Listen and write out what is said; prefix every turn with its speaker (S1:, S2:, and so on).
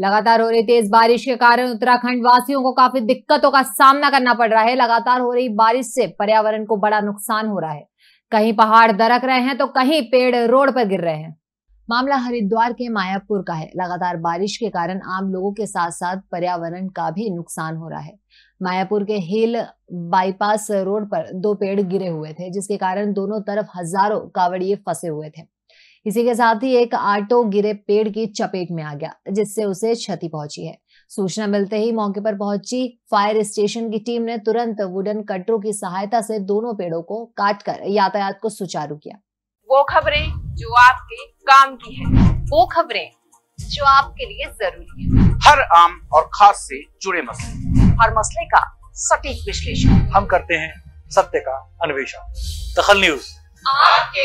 S1: लगातार हो रही तेज बारिश के कारण उत्तराखंड वासियों को काफी दिक्कतों का सामना करना पड़ रहा है लगातार हो रही बारिश से पर्यावरण को बड़ा नुकसान हो रहा है कहीं पहाड़ दरक रहे हैं तो कहीं पेड़ रोड पर गिर रहे हैं मामला हरिद्वार के मायापुर का है लगातार बारिश के कारण आम लोगों के साथ साथ पर्यावरण का भी नुकसान हो रहा है मायापुर के हिल बाईपास रोड पर दो पेड़ गिरे हुए थे जिसके कारण दोनों तरफ हजारों कावड़िए फंसे हुए थे इसी के साथ ही एक ऑटो गिरे पेड़ की चपेट में आ गया जिससे उसे क्षति पहुंची है सूचना मिलते ही मौके पर पहुंची फायर स्टेशन की टीम ने तुरंत वुडन कटरों की सहायता से दोनों पेड़ों को काटकर यातायात को सुचारू किया
S2: वो खबरें जो आपके काम की है वो खबरें जो आपके लिए जरूरी
S3: है हर आम और खास से जुड़े मसले
S2: हर मसले का सटीक विश्लेषण
S3: हम करते हैं सत्य का अन्वेषण दखल न्यूज
S2: आपके